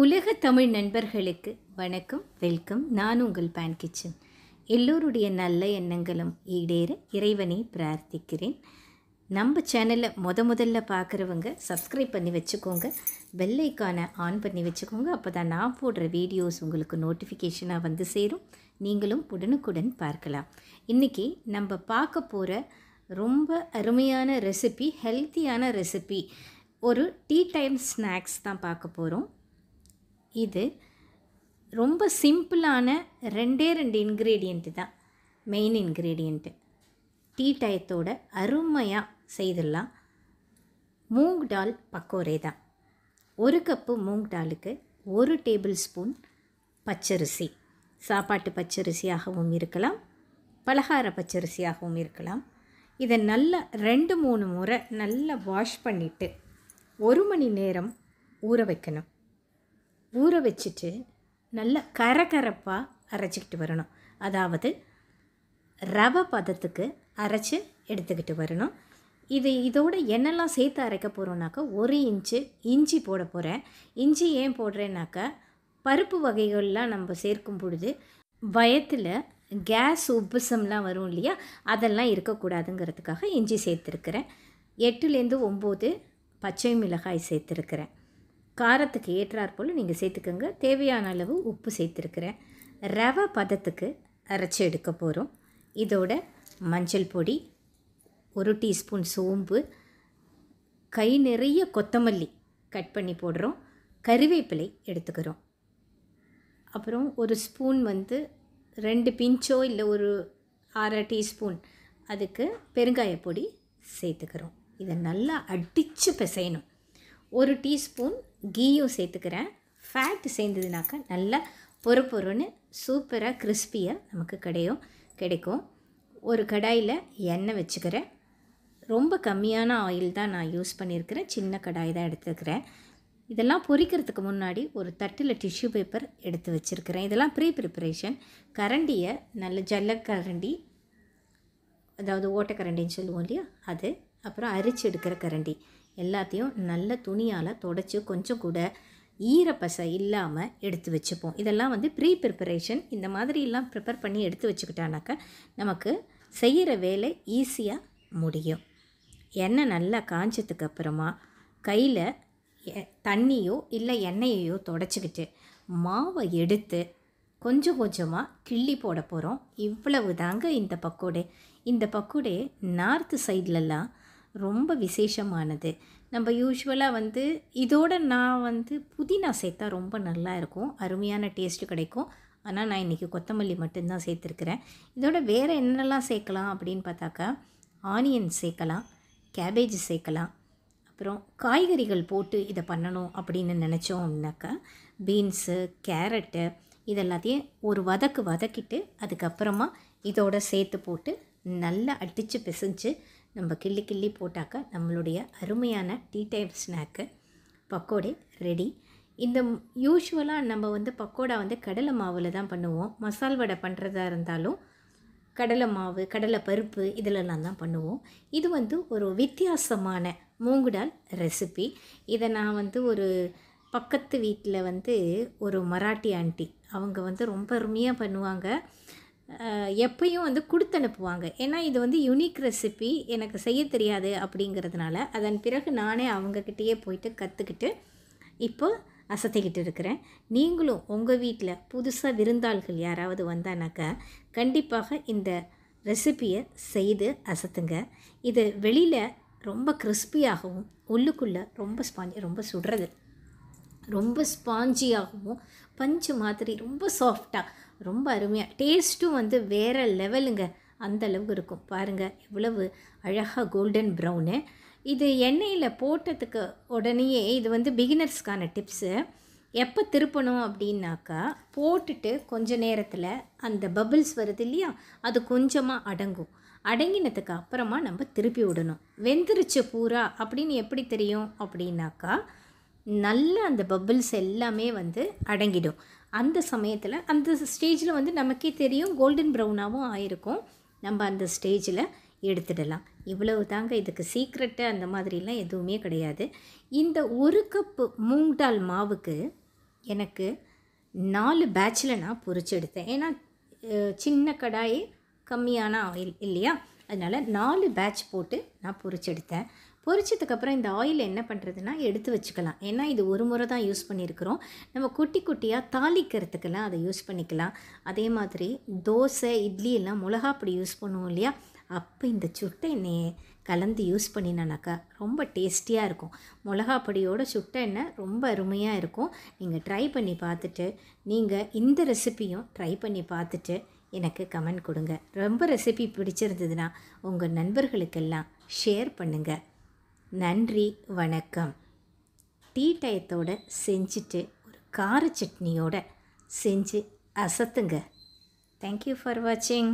உலக தமிழ் நண்பர்களுக்கு வணக்கம் வெல்கம் நான் உங்கள் பேன் கிச்சன் எல்லோருடைய நல்ல எண்ணங்களும் ஈடேற இறைவனை பிரார்த்திக்கிறேன் நம்ம சேனலை முத முதல்ல பார்க்குறவங்க சப்ஸ்கிரைப் பண்ணி வச்சுக்கோங்க பெல்லைக்கான ஆன் பண்ணி வச்சுக்கோங்க அப்போ தான் நான் போடுற வீடியோஸ் உங்களுக்கு நோட்டிஃபிகேஷனாக வந்து சேரும் நீங்களும் உடனுக்குடன் பார்க்கலாம் இன்றைக்கி நம்ம பார்க்க போகிற ரொம்ப அருமையான ரெசிபி ஹெல்த்தியான ரெசிபி ஒரு டீ டைம் ஸ்நாக்ஸ் தான் பார்க்க போகிறோம் இது ரொம்ப சிம்பிளான ரெண்டே ரெண்டு இன்க்ரீடியண்ட்டு தான் மெயின் இன்க்ரீடியண்ட்டு டீ டயத்தோட அருமையாக செய்திடலாம் மூங் டால் பக்கோரே தான் ஒரு கப்பு மூங் டாலுக்கு ஒரு டேபிள் ஸ்பூன் பச்சரிசி சாப்பாட்டு பச்சரிசியாகவும் இருக்கலாம் பலகார பச்சரிசியாகவும் இருக்கலாம் இதை நல்லா ரெண்டு மூணு முறை நல்லா வாஷ் பண்ணிவிட்டு ஒரு மணி நேரம் ஊற வைக்கணும் ஊற வச்சுட்டு நல்லா கரகரப்பாக அரைச்சிக்கிட்டு வரணும் அதாவது ரவை பதத்துக்கு அரைச்சி எடுத்துக்கிட்டு வரணும் இது இதோட என்னெல்லாம் சேர்த்து அரைக்க போகிறோம்னாக்கா ஒரு இன்ச்சு இஞ்சி போட போகிறேன் இஞ்சி ஏன் போடுறேன்னாக்கா பருப்பு வகைகள்லாம் நம்ம சேர்க்கும் பொழுது வயத்தில் கேஸ் உப்புசம்லாம் வரும் இல்லையா அதெல்லாம் இருக்கக்கூடாதுங்கிறதுக்காக இஞ்சி சேர்த்துருக்குறேன் எட்டுலேருந்து ஒம்பது பச்சை மிளகாய் சேர்த்துருக்குறேன் காரத்துக்கு ஏற்றாற்போல் நீங்கள் சேர்த்துக்கோங்க தேவையான அளவு உப்பு சேர்த்துருக்குறேன் ரவை பதத்துக்கு அரைச்சி எடுக்க போகிறோம் இதோட மஞ்சள் பொடி ஒரு டீஸ்பூன் சோம்பு கை நிறைய கொத்தமல்லி கட் பண்ணி போடுறோம் கருவேப்பிலை எடுத்துக்கிறோம் அப்புறம் ஒரு ஸ்பூன் வந்து ரெண்டு பிஞ்சோ இல்லை ஒரு அரை டீஸ்பூன் அதுக்கு பெருங்காய பொடி சேர்த்துக்கிறோம் இதை நல்லா அடித்து பிசையணும் ஒரு டீஸ்பூன் கீயும் சேர்த்துக்கிறேன் ஃபேட் சேர்ந்ததுனாக்கா நல்லா பொறு பொறுன்னு சூப்பராக கிறிஸ்பியாக நமக்கு கிடையும் கிடைக்கும் ஒரு கடாயில் எண்ணெய் வச்சுக்கிறேன் ரொம்ப கம்மியான ஆயில் தான் நான் யூஸ் பண்ணியிருக்கிறேன் சின்ன கடாய் தான் எடுத்துக்கிறேன் இதெல்லாம் பொரிக்கிறதுக்கு முன்னாடி ஒரு தட்டில் டிஷ்யூ பேப்பர் எடுத்து வச்சுருக்கிறேன் இதெல்லாம் ப்ரீ ப்ரிப்பரேஷன் கரண்டியை நல்ல ஜல்ல கரண்டி அதாவது ஓட்டக்கரண்டின்னு சொல்லுவோம் இல்லையா அது அப்புறம் அரிச்சு எடுக்கிற கரண்டி எல்லாத்தையும் நல்ல துணியால் தொடச்சி கொஞ்சம் கூட ஈரப்பசை இல்லாமல் எடுத்து வச்சுப்போம் இதெல்லாம் வந்து ப்ரீ ப்ரிப்பரேஷன் இந்த மாதிரிலாம் ப்ரிப்பேர் பண்ணி எடுத்து வச்சுக்கிட்டானாக்கா நமக்கு செய்கிற வேலை ஈஸியாக முடியும் எண்ணெய் நல்லா காஞ்சதுக்கு அப்புறமா கையில் தண்ணியோ இல்லை எண்ணெயையோ தொடச்சிக்கிட்டு மாவை எடுத்து கொஞ்சம் கொஞ்சமாக கிள்ளி போட போகிறோம் இவ்வளவு தாங்க இந்த பக்கோடே இந்த பக்கோடே நார்த்து சைட்லலாம் ரொம்ப விசேஷமானது நம்ம யூஸ்வலாக வந்து இதோட நான் வந்து புதினா சேர்த்தா ரொம்ப நல்லா இருக்கும் அருமையான டேஸ்ட்டு கிடைக்கும் ஆனால் நான் இன்றைக்கி கொத்தமல்லி மட்டும்தான் சேர்த்துருக்குறேன் இதோட வேறு என்னென்னலாம் சேர்க்கலாம் அப்படின்னு பார்த்தாக்கா ஆனியன் சேர்க்கலாம் கேபேஜ் சேர்க்கலாம் அப்புறம் காய்கறிகள் போட்டு இதை பண்ணணும் அப்படின்னு நினச்சோம் அப்படின்னாக்கா பீன்ஸு கேரட்டு இதெல்லாத்தையும் ஒரு வதக்கு வதக்கிட்டு அதுக்கப்புறமா இதோட சேர்த்து போட்டு நல்லா அடித்து பிசைஞ்சு நம்ம கிள்ளி கிள்ளி போட்டாக்க நம்மளுடைய அருமையான tea time snack pakoda ready இந்த யூஸ்வலாக நம்ம வந்து பக்கோடா வந்து கடலை மாவில் தான் பண்ணுவோம் மசால் வடை பண்ணுறதா இருந்தாலும் கடலை மாவு கடலை பருப்பு இதிலெல்லாம் தான் பண்ணுவோம் இது வந்து ஒரு வித்தியாசமான மூங்குடால் ரெசிபி இதை நான் வந்து ஒரு பக்கத்து வீட்டில் வந்து ஒரு மராட்டி ஆண்டி அவங்க வந்து ரொம்ப அருமையாக பண்ணுவாங்க எப்பையும் வந்து கொடுத்து அனுப்புவாங்க ஏன்னா இது வந்து யுனிக் ரெசிபி எனக்கு செய்ய தெரியாது அப்படிங்கிறதுனால அதன் பிறகு நானே அவங்கக்கிட்டேயே போயிட்டு கற்றுக்கிட்டு இப்போ அசத்திக்கிட்டு இருக்கிறேன் நீங்களும் உங்கள் வீட்டில் புதுசாக விருந்தாள்கள் யாராவது வந்தானாக்கா கண்டிப்பாக இந்த ரெசிப்பியை செய்து அசத்துங்க இது வெளியில் ரொம்ப கிறிஸ்பியாகவும் உள்ளுக்குள்ளே ரொம்ப ஸ்பாஞ்சி ரொம்ப சுடுறது ரொம்ப ஸ்பாஞ்சியாகவும் பஞ்சு மாதிரி ரொம்ப சாஃப்டாக ரொம்ப அருமையாக டேஸ்ட்டும் வந்து வேறு லெவலுங்க அந்த அளவுக்கு இருக்கும் பாருங்கள் எவ்வளவு அழகாக கோல்டன் ப்ரௌனு இது எண்ணெயில் போட்டதுக்கு உடனேயே இது வந்து பிகினர்ஸ்க்கான டிப்ஸு எப்போ திருப்பணும் அப்படின்னாக்கா போட்டுட்டு கொஞ்ச நேரத்தில் அந்த பபிள்ஸ் வருது இல்லையா அது கொஞ்சமாக அடங்கும் அடங்கினதுக்கு அப்புறமா நம்ம திருப்பி விடணும் வெந்துருச்ச பூரா அப்படின்னு எப்படி தெரியும் அப்படின்னாக்கா நல்லா அந்த பபிள்ஸ் எல்லாமே வந்து அடங்கிடும் அந்த சமயத்தில் அந்த ஸ்டேஜில் வந்து நமக்கே தெரியும் கோல்டன் ப்ரௌனாகவும் ஆயிருக்கும் நம்ம அந்த ஸ்டேஜில் எடுத்துடலாம் இவ்வளவு தாங்க இதுக்கு சீக்ரெட்டு அந்த மாதிரிலாம் எதுவுமே கிடையாது இந்த ஒரு கப்பு மூங்கால் மாவுக்கு எனக்கு நாலு பேட்சில் நான் பொறிச்சு எடுத்தேன் ஏன்னா சின்ன கடாயே கம்மியான ஆயில் இல்லையா அதனால் நாலு பேட்ச் போட்டு நான் பொறிச்செடுத்தேன் பொரிச்சதுக்கப்புறம் இந்த ஆயில் என்ன பண்ணுறதுன்னா எடுத்து வச்சுக்கலாம் ஏன்னா இது ஒரு முறை தான் யூஸ் பண்ணியிருக்கிறோம் நம்ம குட்டி குட்டியாக தாளிக்கிறதுக்கெல்லாம் அதை யூஸ் பண்ணிக்கலாம் அதே மாதிரி தோசை இட்லி எல்லாம் மிளகா அப்படி யூஸ் பண்ணுவோம் இல்லையா அப்போ இந்த சுட்டை எண்ணெயை கலந்து யூஸ் பண்ணினானாக்கா ரொம்ப டேஸ்டியாக இருக்கும் மிளகா பொடியோட சுட்ட எண்ணெய் ரொம்ப அருமையாக இருக்கும் நீங்கள் ட்ரை பண்ணி பார்த்துட்டு நீங்கள் இந்த ரெசிப்பியும் ட்ரை பண்ணி பார்த்துட்டு எனக்கு கமெண்ட் கொடுங்க ரொம்ப ரெசிபி பிடிச்சிருந்ததுன்னா உங்கள் நண்பர்களுக்கெல்லாம் ஷேர் பண்ணுங்கள் நன்றி வணக்கம் டீ டயத்தோடு செஞ்சுட்டு ஒரு கார சட்னியோட செஞ்சு அசத்துங்க தேங்க்யூ ஃபார் வாட்சிங்